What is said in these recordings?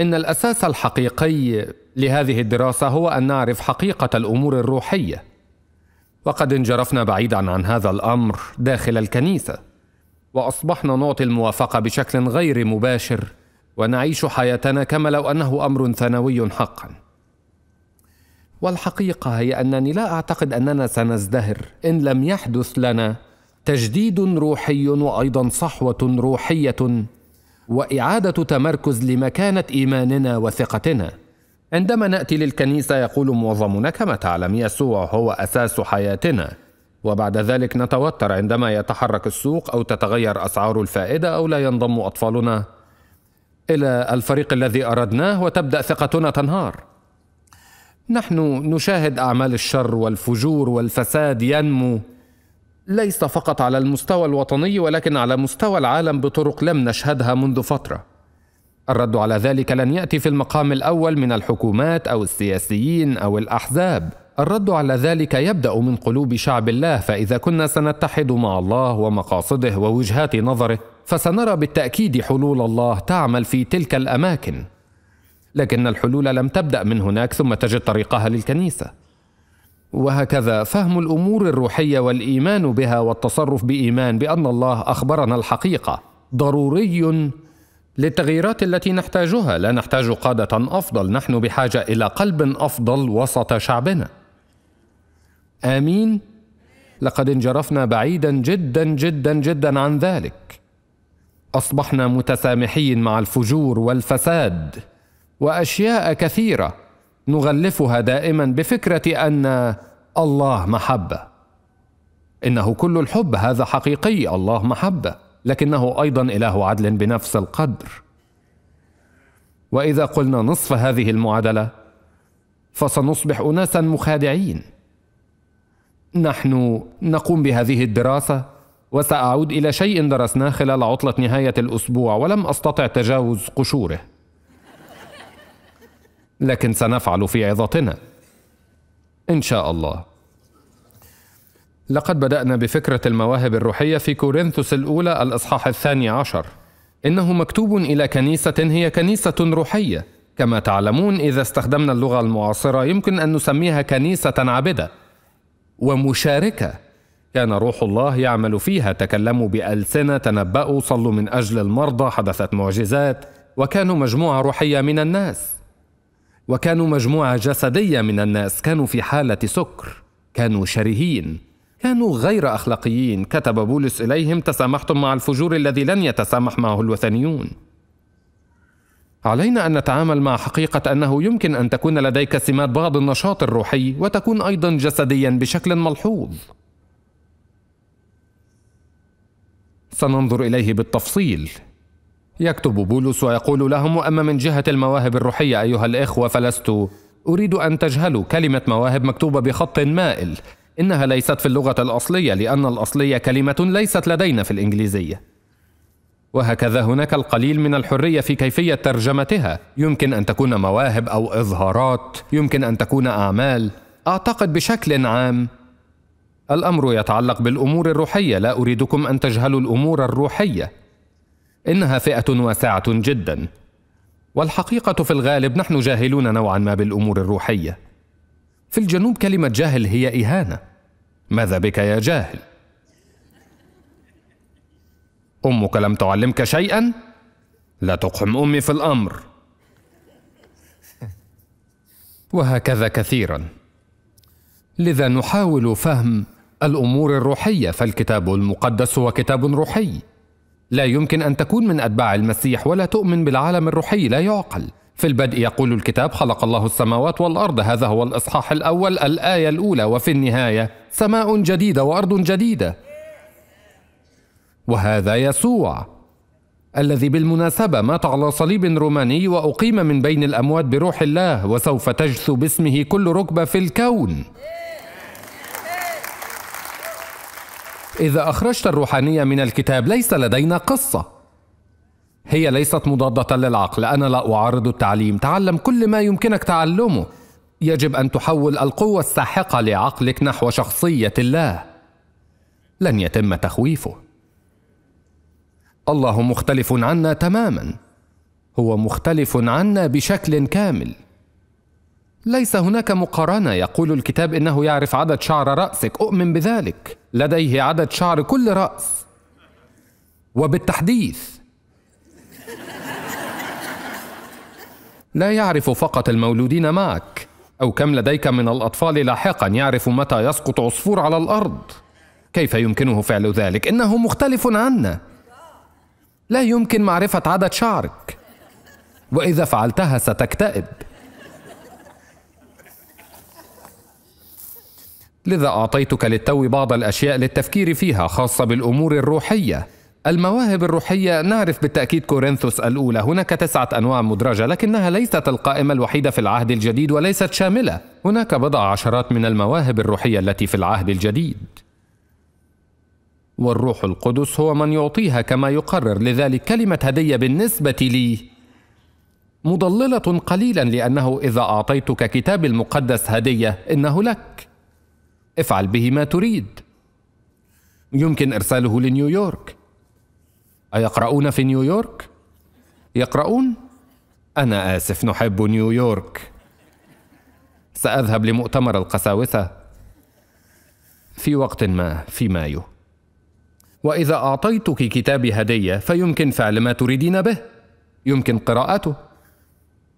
ان الاساس الحقيقي لهذه الدراسه هو ان نعرف حقيقه الامور الروحيه وقد انجرفنا بعيدا عن هذا الامر داخل الكنيسه واصبحنا نعطي الموافقه بشكل غير مباشر ونعيش حياتنا كما لو انه امر ثانوي حقا والحقيقه هي انني لا اعتقد اننا سنزدهر ان لم يحدث لنا تجديد روحي وايضا صحوه روحيه واعاده تمركز لمكانه ايماننا وثقتنا عندما ناتي للكنيسه يقول معظمنا كما تعلم يسوع هو اساس حياتنا وبعد ذلك نتوتر عندما يتحرك السوق او تتغير اسعار الفائده او لا ينضم اطفالنا الى الفريق الذي اردناه وتبدا ثقتنا تنهار نحن نشاهد اعمال الشر والفجور والفساد ينمو ليس فقط على المستوى الوطني ولكن على مستوى العالم بطرق لم نشهدها منذ فتره الرد على ذلك لن ياتي في المقام الاول من الحكومات او السياسيين او الاحزاب الرد على ذلك يبدا من قلوب شعب الله فاذا كنا سنتحد مع الله ومقاصده ووجهات نظره فسنرى بالتاكيد حلول الله تعمل في تلك الاماكن لكن الحلول لم تبدا من هناك ثم تجد طريقها للكنيسه وهكذا فهم الامور الروحيه والايمان بها والتصرف بايمان بان الله اخبرنا الحقيقه ضروري للتغييرات التي نحتاجها لا نحتاج قاده افضل نحن بحاجه الى قلب افضل وسط شعبنا امين لقد انجرفنا بعيدا جدا جدا جدا عن ذلك اصبحنا متسامحين مع الفجور والفساد واشياء كثيره نغلفها دائما بفكره ان الله محبه انه كل الحب هذا حقيقي الله محبه لكنه ايضا اله عدل بنفس القدر واذا قلنا نصف هذه المعادله فسنصبح اناسا مخادعين نحن نقوم بهذه الدراسه وساعود الى شيء درسناه خلال عطله نهايه الاسبوع ولم استطع تجاوز قشوره لكن سنفعل في عظتنا ان شاء الله لقد بدانا بفكره المواهب الروحيه في كورنثوس الاولى الاصحاح الثاني عشر انه مكتوب الى كنيسه هي كنيسه روحيه كما تعلمون اذا استخدمنا اللغه المعاصره يمكن ان نسميها كنيسه عابده ومشاركه كان روح الله يعمل فيها تكلموا بالسنه تنبأوا صلوا من اجل المرضى حدثت معجزات وكانوا مجموعه روحيه من الناس وكانوا مجموعه جسديه من الناس كانوا في حاله سكر كانوا شرهين كانوا غير اخلاقيين كتب بولس اليهم تسامحتم مع الفجور الذي لن يتسامح معه الوثنيون علينا ان نتعامل مع حقيقه انه يمكن ان تكون لديك سمات بعض النشاط الروحي وتكون ايضا جسديا بشكل ملحوظ سننظر اليه بالتفصيل يكتب بولس ويقول لهم أما من جهة المواهب الروحية أيها الإخوة فلست أريد أن تجهلوا كلمة مواهب مكتوبة بخط مائل إنها ليست في اللغة الأصلية لأن الأصلية كلمة ليست لدينا في الإنجليزية وهكذا هناك القليل من الحرية في كيفية ترجمتها يمكن أن تكون مواهب أو إظهارات يمكن أن تكون أعمال أعتقد بشكل عام الأمر يتعلق بالأمور الروحية لا أريدكم أن تجهلوا الأمور الروحية انها فئه واسعه جدا والحقيقه في الغالب نحن جاهلون نوعا ما بالامور الروحيه في الجنوب كلمه جاهل هي اهانه ماذا بك يا جاهل امك لم تعلمك شيئا لا تقحم امي في الامر وهكذا كثيرا لذا نحاول فهم الامور الروحيه فالكتاب المقدس هو كتاب روحي لا يمكن أن تكون من أتباع المسيح ولا تؤمن بالعالم الروحي لا يعقل في البدء يقول الكتاب خلق الله السماوات والأرض هذا هو الإصحاح الأول الآية الأولى وفي النهاية سماء جديدة وأرض جديدة وهذا يسوع الذي بالمناسبة مات على صليب روماني وأقيم من بين الأموات بروح الله وسوف تجثو باسمه كل ركبة في الكون إذا أخرجت الروحانية من الكتاب ليس لدينا قصة هي ليست مضادة للعقل أنا لا أعارض التعليم تعلم كل ما يمكنك تعلمه يجب أن تحول القوة الساحقة لعقلك نحو شخصية الله لن يتم تخويفه الله مختلف عنا تماما هو مختلف عنا بشكل كامل ليس هناك مقارنه يقول الكتاب انه يعرف عدد شعر راسك اؤمن بذلك لديه عدد شعر كل رأس وبالتحديث لا يعرف فقط المولودين معك أو كم لديك من الأطفال لاحقا يعرف متى يسقط عصفور على الأرض كيف يمكنه فعل ذلك؟ إنه مختلف عنا لا يمكن معرفة عدد شعرك وإذا فعلتها ستكتئب لذا أعطيتك للتو بعض الأشياء للتفكير فيها خاصة بالأمور الروحية المواهب الروحية نعرف بالتأكيد كورنثوس الأولى هناك تسعة أنواع مدرجة لكنها ليست القائمة الوحيدة في العهد الجديد وليست شاملة هناك بضع عشرات من المواهب الروحية التي في العهد الجديد والروح القدس هو من يعطيها كما يقرر لذلك كلمة هدية بالنسبة لي مضللة قليلا لأنه إذا أعطيتك كتاب المقدس هدية إنه لك افعل به ما تريد يمكن إرساله لنيويورك أيقرؤون في نيويورك؟ يقرؤون؟ أنا آسف نحب نيويورك سأذهب لمؤتمر القساوسة في وقت ما في مايو وإذا أعطيتك كتابي هدية فيمكن فعل ما تريدين به يمكن قراءته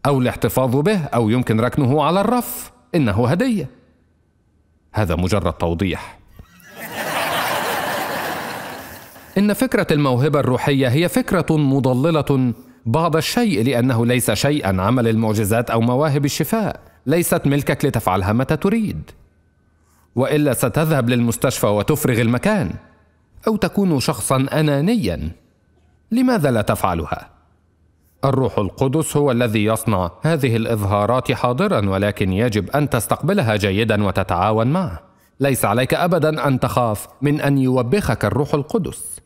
أو الاحتفاظ به أو يمكن ركنه على الرف إنه هدية هذا مجرد توضيح إن فكرة الموهبة الروحية هي فكرة مضللة بعض الشيء لأنه ليس شيئا عمل المعجزات أو مواهب الشفاء ليست ملكك لتفعلها متى تريد وإلا ستذهب للمستشفى وتفرغ المكان أو تكون شخصا أنانيا لماذا لا تفعلها؟ الروح القدس هو الذي يصنع هذه الإظهارات حاضرا ولكن يجب أن تستقبلها جيدا وتتعاون معه ليس عليك أبدا أن تخاف من أن يوبخك الروح القدس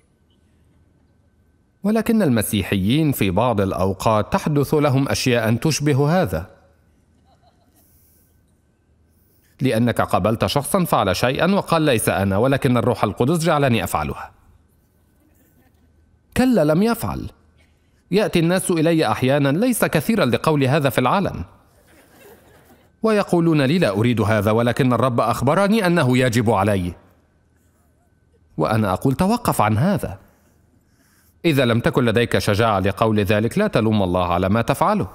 ولكن المسيحيين في بعض الأوقات تحدث لهم أشياء تشبه هذا لأنك قابلت شخصا فعل شيئا وقال ليس أنا ولكن الروح القدس جعلني أفعلها كلا لم يفعل ياتي الناس الي احيانا ليس كثيرا لقول هذا في العالم ويقولون لي لا اريد هذا ولكن الرب اخبرني انه يجب علي وانا اقول توقف عن هذا اذا لم تكن لديك شجاعه لقول ذلك لا تلوم الله على ما تفعله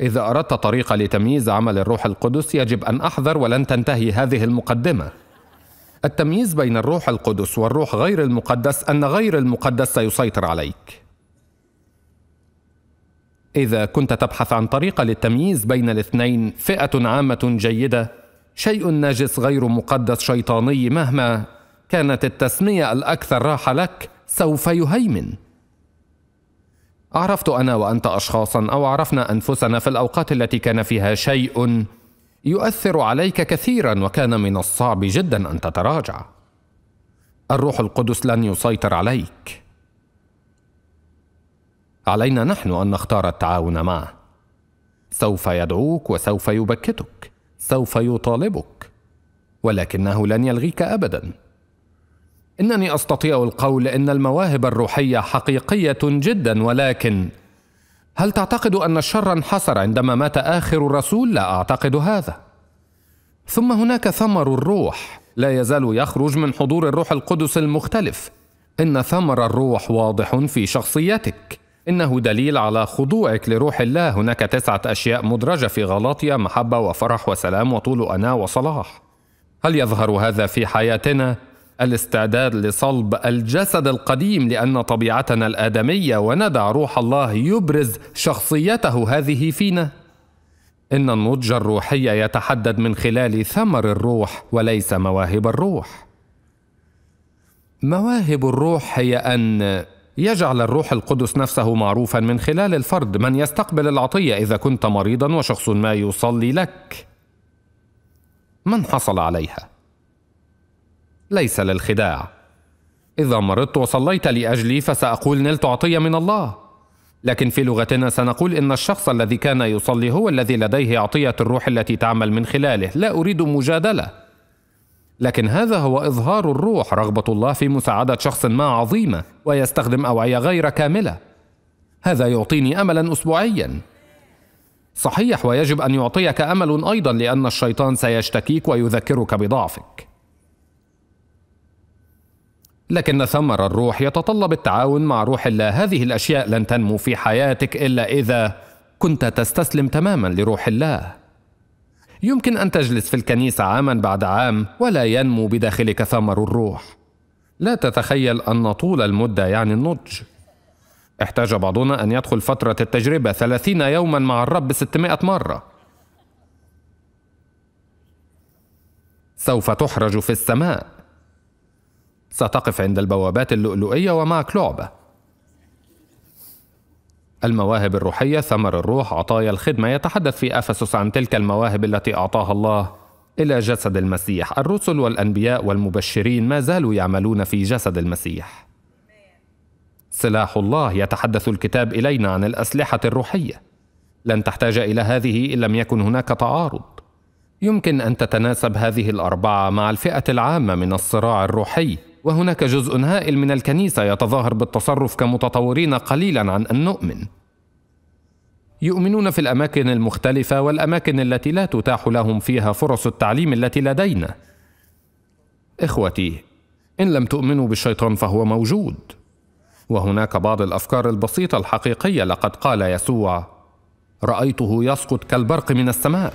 اذا اردت طريقه لتمييز عمل الروح القدس يجب ان احذر ولن تنتهي هذه المقدمه التمييز بين الروح القدس والروح غير المقدس أن غير المقدس سيسيطر عليك. إذا كنت تبحث عن طريقة للتمييز بين الاثنين فئة عامة جيدة، شيء ناجس غير مقدس شيطاني مهما كانت التسمية الأكثر راحة لك سوف يهيمن. عرفت أنا وأنت أشخاصا أو عرفنا أنفسنا في الأوقات التي كان فيها شيء يؤثر عليك كثيرا وكان من الصعب جدا ان تتراجع الروح القدس لن يسيطر عليك علينا نحن ان نختار التعاون معه سوف يدعوك وسوف يبكتك سوف يطالبك ولكنه لن يلغيك ابدا انني استطيع القول ان المواهب الروحيه حقيقيه جدا ولكن هل تعتقد أن الشر انحصر عندما مات آخر الرسول؟ لا أعتقد هذا. ثم هناك ثمر الروح، لا يزال يخرج من حضور الروح القدس المختلف. إن ثمر الروح واضح في شخصيتك. إنه دليل على خضوعك لروح الله. هناك تسعة أشياء مدرجة في غلاطيا: محبة وفرح وسلام وطول أناة وصلاح. هل يظهر هذا في حياتنا الاستعداد لصلب الجسد القديم لان طبيعتنا الادميه وندع روح الله يبرز شخصيته هذه فينا ان النضج الروحي يتحدد من خلال ثمر الروح وليس مواهب الروح مواهب الروح هي ان يجعل الروح القدس نفسه معروفا من خلال الفرد من يستقبل العطيه اذا كنت مريضا وشخص ما يصلي لك من حصل عليها ليس للخداع إذا مرضت وصليت لأجلي فسأقول نلت عطية من الله لكن في لغتنا سنقول إن الشخص الذي كان يصلي هو الذي لديه عطية الروح التي تعمل من خلاله لا أريد مجادلة لكن هذا هو إظهار الروح رغبة الله في مساعدة شخص ما عظيمة ويستخدم أوعية غير كاملة هذا يعطيني أملا أسبوعيا صحيح ويجب أن يعطيك أمل أيضا لأن الشيطان سيشتكيك ويذكرك بضعفك لكن ثمر الروح يتطلب التعاون مع روح الله هذه الاشياء لن تنمو في حياتك الا اذا كنت تستسلم تماما لروح الله يمكن ان تجلس في الكنيسه عاما بعد عام ولا ينمو بداخلك ثمر الروح لا تتخيل ان طول المده يعني النضج احتاج بعضنا ان يدخل فتره التجربه ثلاثين يوما مع الرب ستمائه مره سوف تحرج في السماء ستقف عند البوابات اللؤلؤية ومعك لعبة. المواهب الروحية ثمر الروح عطايا الخدمة يتحدث في أفسس عن تلك المواهب التي أعطاها الله إلى جسد المسيح، الرسل والأنبياء والمبشرين ما زالوا يعملون في جسد المسيح. سلاح الله يتحدث الكتاب إلينا عن الأسلحة الروحية. لن تحتاج إلى هذه إن لم يكن هناك تعارض. يمكن أن تتناسب هذه الأربعة مع الفئة العامة من الصراع الروحي وهناك جزء هائل من الكنيسة يتظاهر بالتصرف كمتطورين قليلا عن أن نؤمن يؤمنون في الأماكن المختلفة والأماكن التي لا تتاح لهم فيها فرص التعليم التي لدينا إخوتي إن لم تؤمنوا بالشيطان فهو موجود وهناك بعض الأفكار البسيطة الحقيقية لقد قال يسوع رأيته يسقط كالبرق من السماء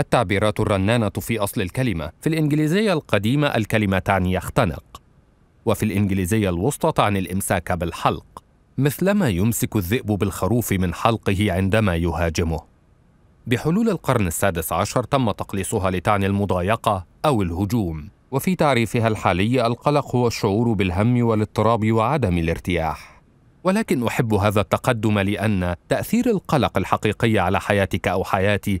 التعبيرات الرنانة في أصل الكلمة في الإنجليزية القديمة الكلمة تعني يختنق وفي الإنجليزية الوسطى تعني الإمساك بالحلق مثلما يمسك الذئب بالخروف من حلقه عندما يهاجمه بحلول القرن السادس عشر تم تقليصها لتعني المضايقة أو الهجوم وفي تعريفها الحالي القلق هو الشعور بالهم والاضطراب وعدم الارتياح ولكن أحب هذا التقدم لأن تأثير القلق الحقيقي على حياتك أو حياتي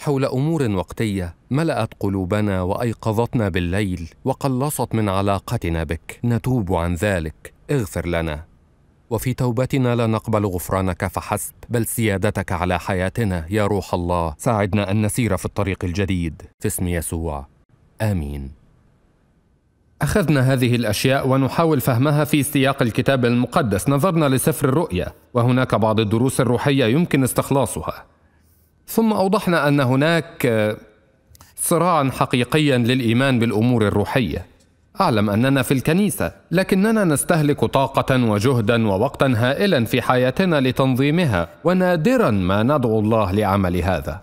حول امور وقتيه ملات قلوبنا وايقظتنا بالليل وقلصت من علاقتنا بك نتوب عن ذلك اغفر لنا وفي توبتنا لا نقبل غفرانك فحسب بل سيادتك على حياتنا يا روح الله ساعدنا ان نسير في الطريق الجديد في اسم يسوع امين اخذنا هذه الاشياء ونحاول فهمها في سياق الكتاب المقدس نظرنا لسفر الرؤيا وهناك بعض الدروس الروحيه يمكن استخلاصها ثم اوضحنا ان هناك صراعا حقيقيا للايمان بالامور الروحيه اعلم اننا في الكنيسه لكننا نستهلك طاقه وجهدا ووقتا هائلا في حياتنا لتنظيمها ونادرا ما ندعو الله لعمل هذا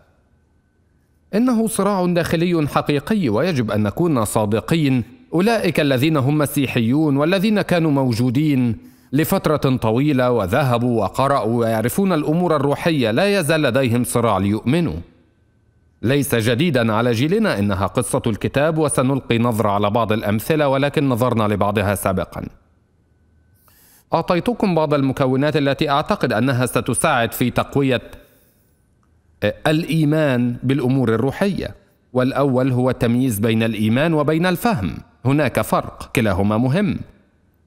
انه صراع داخلي حقيقي ويجب ان نكون صادقين اولئك الذين هم مسيحيون والذين كانوا موجودين لفترة طويلة وذهبوا وقرأوا ويعرفون الأمور الروحية لا يزال لديهم صراع ليؤمنوا ليس جديدا على جيلنا إنها قصة الكتاب وسنلقي نظرة على بعض الأمثلة ولكن نظرنا لبعضها سابقا أعطيتكم بعض المكونات التي أعتقد أنها ستساعد في تقوية آه، الإيمان بالأمور الروحية والأول هو التمييز بين الإيمان وبين الفهم هناك فرق كلاهما مهم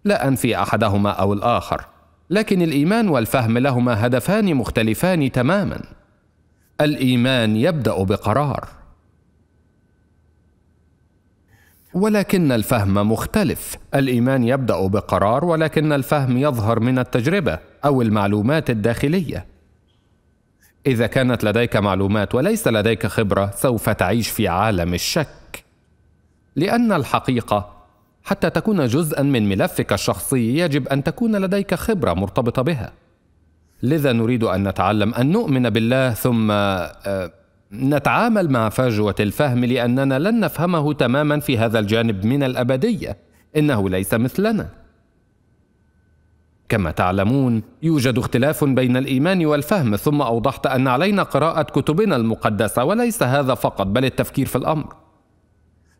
لا انفي احدهما او الاخر لكن الايمان والفهم لهما هدفان مختلفان تماما الايمان يبدا بقرار ولكن الفهم مختلف الايمان يبدا بقرار ولكن الفهم يظهر من التجربه او المعلومات الداخليه اذا كانت لديك معلومات وليس لديك خبره سوف تعيش في عالم الشك لان الحقيقه حتى تكون جزءا من ملفك الشخصي يجب ان تكون لديك خبره مرتبطه بها لذا نريد ان نتعلم ان نؤمن بالله ثم آه، نتعامل مع فجوه الفهم لاننا لن نفهمه تماما في هذا الجانب من الابديه انه ليس مثلنا كما تعلمون يوجد اختلاف بين الايمان والفهم ثم اوضحت ان علينا قراءه كتبنا المقدسه وليس هذا فقط بل التفكير في الامر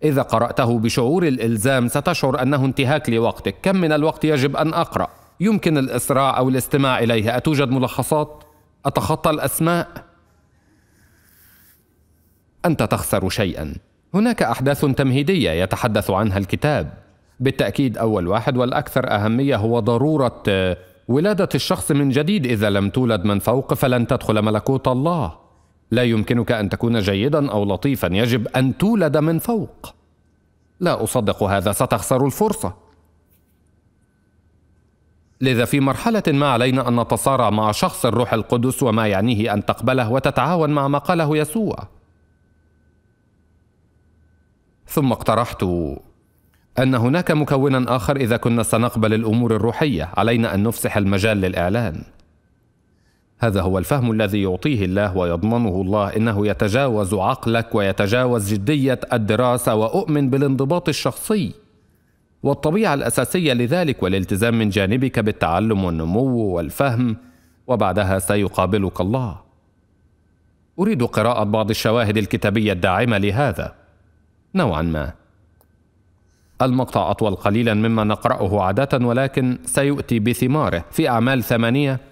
إذا قرأته بشعور الإلزام ستشعر أنه انتهاك لوقتك كم من الوقت يجب أن أقرأ يمكن الإسراع أو الاستماع إليه أتوجد ملخصات؟ أتخطى الأسماء؟ أنت تخسر شيئا هناك أحداث تمهيدية يتحدث عنها الكتاب بالتأكيد أول واحد والأكثر أهمية هو ضرورة ولادة الشخص من جديد إذا لم تولد من فوق فلن تدخل ملكوت الله لا يمكنك ان تكون جيدا او لطيفا يجب ان تولد من فوق لا اصدق هذا ستخسر الفرصه لذا في مرحله ما علينا ان نتصارع مع شخص الروح القدس وما يعنيه ان تقبله وتتعاون مع ما قاله يسوع ثم اقترحت ان هناك مكونا اخر اذا كنا سنقبل الامور الروحيه علينا ان نفسح المجال للاعلان هذا هو الفهم الذي يعطيه الله ويضمنه الله انه يتجاوز عقلك ويتجاوز جديه الدراسه واؤمن بالانضباط الشخصي والطبيعه الاساسيه لذلك والالتزام من جانبك بالتعلم والنمو والفهم وبعدها سيقابلك الله اريد قراءه بعض الشواهد الكتابيه الداعمه لهذا نوعا ما المقطع اطول قليلا مما نقراه عاده ولكن سيؤتي بثماره في اعمال ثمانيه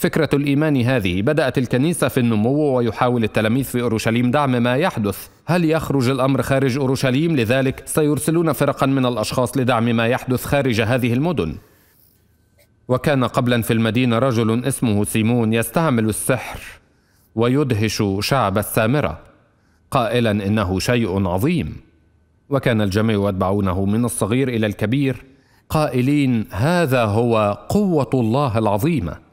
فكرة الإيمان هذه بدأت الكنيسة في النمو ويحاول التلاميذ في أورشليم دعم ما يحدث هل يخرج الأمر خارج أورشليم لذلك سيرسلون فرقا من الأشخاص لدعم ما يحدث خارج هذه المدن وكان قبلا في المدينة رجل اسمه سيمون يستعمل السحر ويدهش شعب السامرة قائلا إنه شيء عظيم وكان الجميع يتبعونه من الصغير إلى الكبير قائلين هذا هو قوة الله العظيمة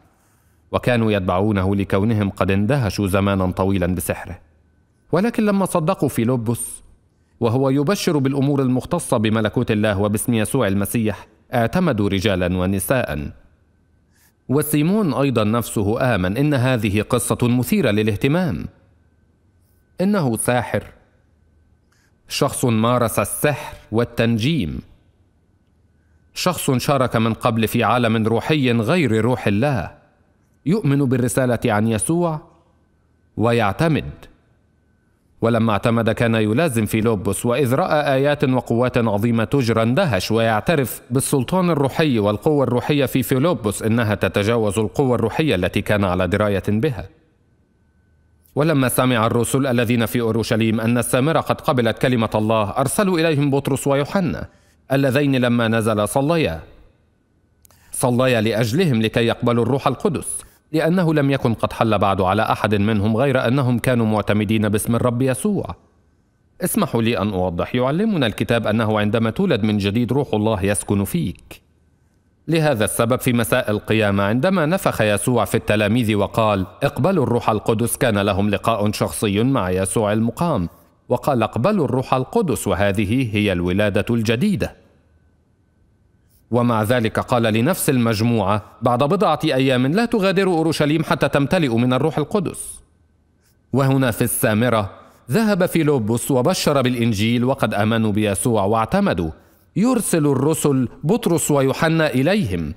وكانوا يتبعونه لكونهم قد اندهشوا زمانا طويلا بسحره ولكن لما صدقوا فيلبس وهو يبشر بالامور المختصه بملكوت الله وباسم يسوع المسيح اعتمدوا رجالا ونساء وسيمون ايضا نفسه امن ان هذه قصه مثيره للاهتمام انه ساحر شخص مارس السحر والتنجيم شخص شارك من قبل في عالم روحي غير روح الله يؤمن بالرساله عن يسوع ويعتمد ولما اعتمد كان يلازم فيلبس واذ راى ايات وقوات عظيمه تجرى اندهش ويعترف بالسلطان الروحي والقوه الروحيه في فيلوبس انها تتجاوز القوه الروحيه التي كان على درايه بها ولما سمع الرسل الذين في اورشليم ان السامره قد قبلت كلمه الله ارسلوا اليهم بطرس ويوحنا اللذين لما نزل صليا صليا لاجلهم لكي يقبلوا الروح القدس لأنه لم يكن قد حل بعد على أحد منهم غير أنهم كانوا معتمدين باسم الرب يسوع اسمحوا لي أن أوضح يعلمنا الكتاب أنه عندما تولد من جديد روح الله يسكن فيك لهذا السبب في مساء القيامة عندما نفخ يسوع في التلاميذ وقال اقبلوا الروح القدس كان لهم لقاء شخصي مع يسوع المقام وقال اقبلوا الروح القدس وهذه هي الولادة الجديدة ومع ذلك قال لنفس المجموعة بعد بضعة أيام لا تغادروا أورشليم حتى تمتلئوا من الروح القدس وهنا في السامرة ذهب فيلبس وبشر بالإنجيل وقد آمنوا بيسوع واعتمدوا يرسل الرسل بطرس ويوحنا إليهم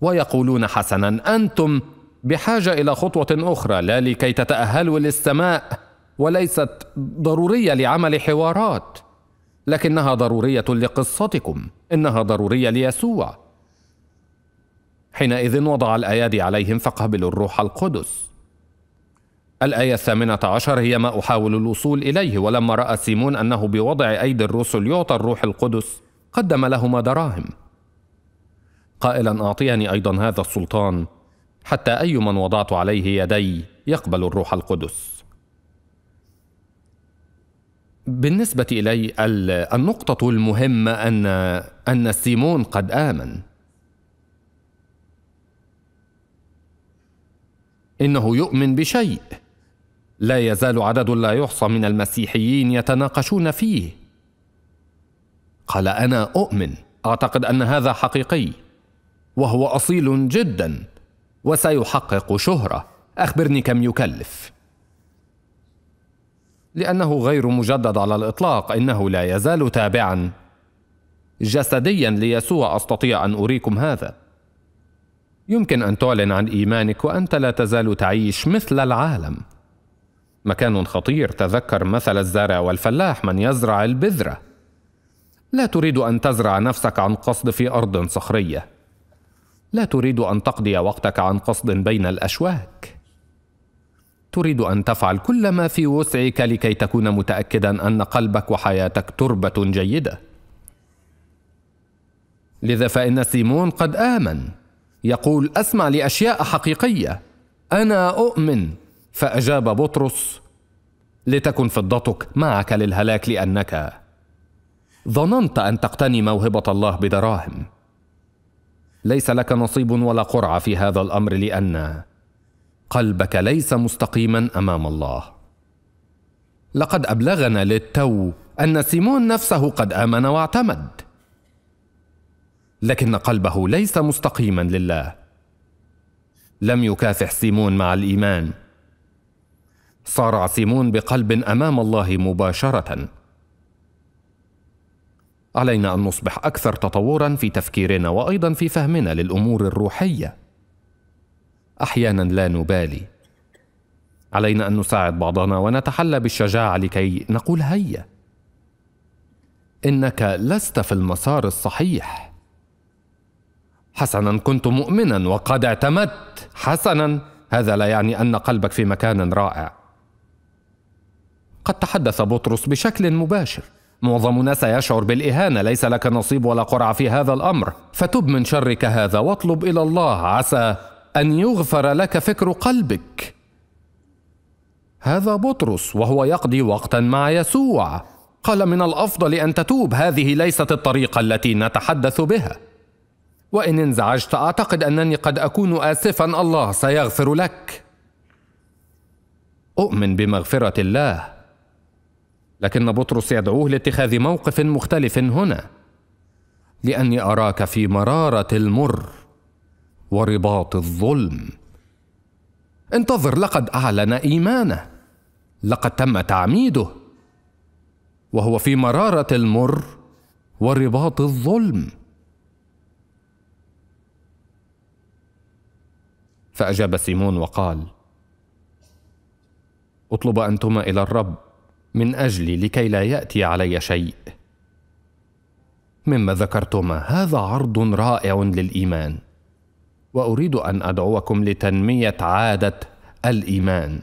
ويقولون حسنا أنتم بحاجة إلى خطوة أخرى لا لكي تتأهلوا للسماء وليست ضرورية لعمل حوارات لكنها ضروريه لقصتكم انها ضروريه ليسوع حينئذ وضع الايادي عليهم فقبلوا الروح القدس الايه الثامنه عشر هي ما احاول الوصول اليه ولما راى سيمون انه بوضع ايدي الرسل يعطى الروح القدس قدم لهما دراهم قائلا اعطيني ايضا هذا السلطان حتى اي من وضعت عليه يدي يقبل الروح القدس بالنسبة إلي النقطة المهمة أن أن سيمون قد آمن. إنه يؤمن بشيء. لا يزال عدد لا يحصى من المسيحيين يتناقشون فيه. قال أنا أؤمن، أعتقد أن هذا حقيقي، وهو أصيل جدا، وسيحقق شهرة. أخبرني كم يكلف. لأنه غير مجدد على الإطلاق إنه لا يزال تابعا جسديا ليسوع أستطيع أن أريكم هذا يمكن أن تعلن عن إيمانك وأنت لا تزال تعيش مثل العالم مكان خطير تذكر مثل الزارع والفلاح من يزرع البذرة لا تريد أن تزرع نفسك عن قصد في أرض صخرية لا تريد أن تقضي وقتك عن قصد بين الأشواك تريد أن تفعل كل ما في وسعك لكي تكون متأكدا أن قلبك وحياتك تربة جيدة. لذا فإن سيمون قد آمن، يقول: أسمع لأشياء حقيقية، أنا أؤمن، فأجاب بطرس: لتكن فضتك معك للهلاك لأنك ظننت أن تقتني موهبة الله بدراهم. ليس لك نصيب ولا قرعة في هذا الأمر لأن قلبك ليس مستقيما امام الله لقد ابلغنا للتو ان سيمون نفسه قد امن واعتمد لكن قلبه ليس مستقيما لله لم يكافح سيمون مع الايمان صارع سيمون بقلب امام الله مباشره علينا ان نصبح اكثر تطورا في تفكيرنا وايضا في فهمنا للامور الروحيه احيانا لا نبالي علينا ان نساعد بعضنا ونتحلى بالشجاعه لكي نقول هيا انك لست في المسار الصحيح حسنا كنت مؤمنا وقد اعتمدت حسنا هذا لا يعني ان قلبك في مكان رائع قد تحدث بطرس بشكل مباشر معظمنا سيشعر بالاهانه ليس لك نصيب ولا قرعه في هذا الامر فتب من شرك هذا واطلب الى الله عسى ان يغفر لك فكر قلبك هذا بطرس وهو يقضي وقتا مع يسوع قال من الافضل ان تتوب هذه ليست الطريقه التي نتحدث بها وان انزعجت اعتقد انني قد اكون اسفا الله سيغفر لك اؤمن بمغفره الله لكن بطرس يدعوه لاتخاذ موقف مختلف هنا لاني اراك في مراره المر ورباط الظلم انتظر لقد اعلن ايمانه لقد تم تعميده وهو في مراره المر ورباط الظلم فاجاب سيمون وقال اطلب انتما الى الرب من اجلي لكي لا ياتي علي شيء مما ذكرتما هذا عرض رائع للايمان واريد ان ادعوكم لتنميه عاده الايمان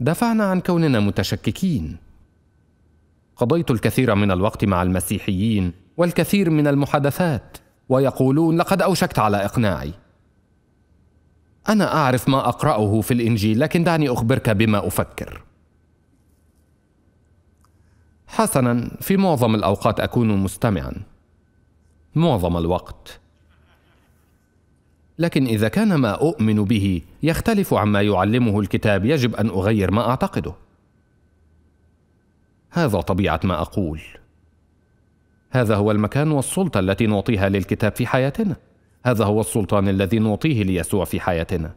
دفعنا عن كوننا متشككين قضيت الكثير من الوقت مع المسيحيين والكثير من المحادثات ويقولون لقد اوشكت على اقناعي انا اعرف ما اقراه في الانجيل لكن دعني اخبرك بما افكر حسنا في معظم الاوقات اكون مستمعا معظم الوقت لكن اذا كان ما اؤمن به يختلف عما يعلمه الكتاب يجب ان اغير ما اعتقده هذا طبيعه ما اقول هذا هو المكان والسلطه التي نعطيها للكتاب في حياتنا هذا هو السلطان الذي نعطيه ليسوع في حياتنا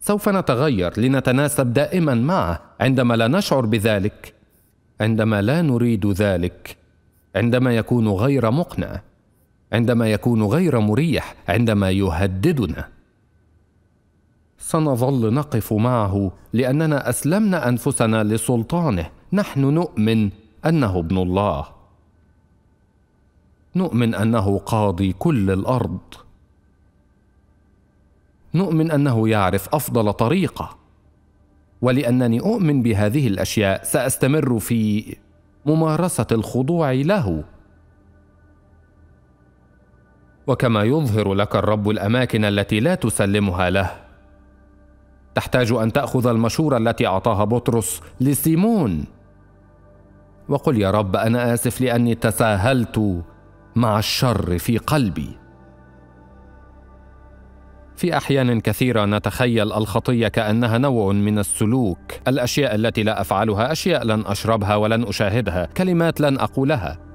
سوف نتغير لنتناسب دائما معه عندما لا نشعر بذلك عندما لا نريد ذلك عندما يكون غير مقنع عندما يكون غير مريح عندما يهددنا سنظل نقف معه لاننا اسلمنا انفسنا لسلطانه نحن نؤمن انه ابن الله نؤمن انه قاضي كل الارض نؤمن انه يعرف افضل طريقه ولانني اؤمن بهذه الاشياء ساستمر في ممارسه الخضوع له وكما يظهر لك الرب الاماكن التي لا تسلمها له تحتاج ان تاخذ المشوره التي اعطاها بطرس لسيمون وقل يا رب انا اسف لاني تساهلت مع الشر في قلبي في احيان كثيره نتخيل الخطيه كانها نوع من السلوك الاشياء التي لا افعلها اشياء لن اشربها ولن اشاهدها كلمات لن اقولها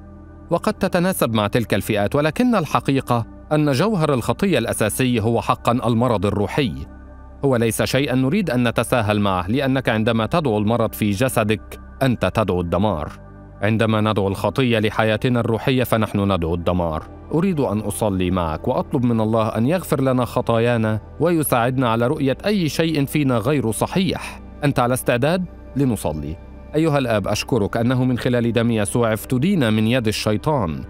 وقد تتناسب مع تلك الفئات ولكن الحقيقه ان جوهر الخطيه الاساسي هو حقا المرض الروحي هو ليس شيئا نريد ان نتساهل معه لانك عندما تدعو المرض في جسدك انت تدعو الدمار عندما ندعو الخطيه لحياتنا الروحيه فنحن ندعو الدمار اريد ان اصلي معك واطلب من الله ان يغفر لنا خطايانا ويساعدنا على رؤيه اي شيء فينا غير صحيح انت على استعداد لنصلي أيها الآب أشكرك أنه من خلال دم يسوع افتدينا من يد الشيطان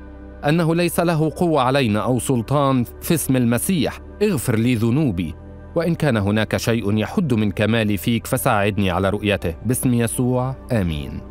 أنه ليس له قوة علينا أو سلطان في اسم المسيح اغفر لي ذنوبي وإن كان هناك شيء يحد من كمالي فيك فساعدني على رؤيته باسم يسوع آمين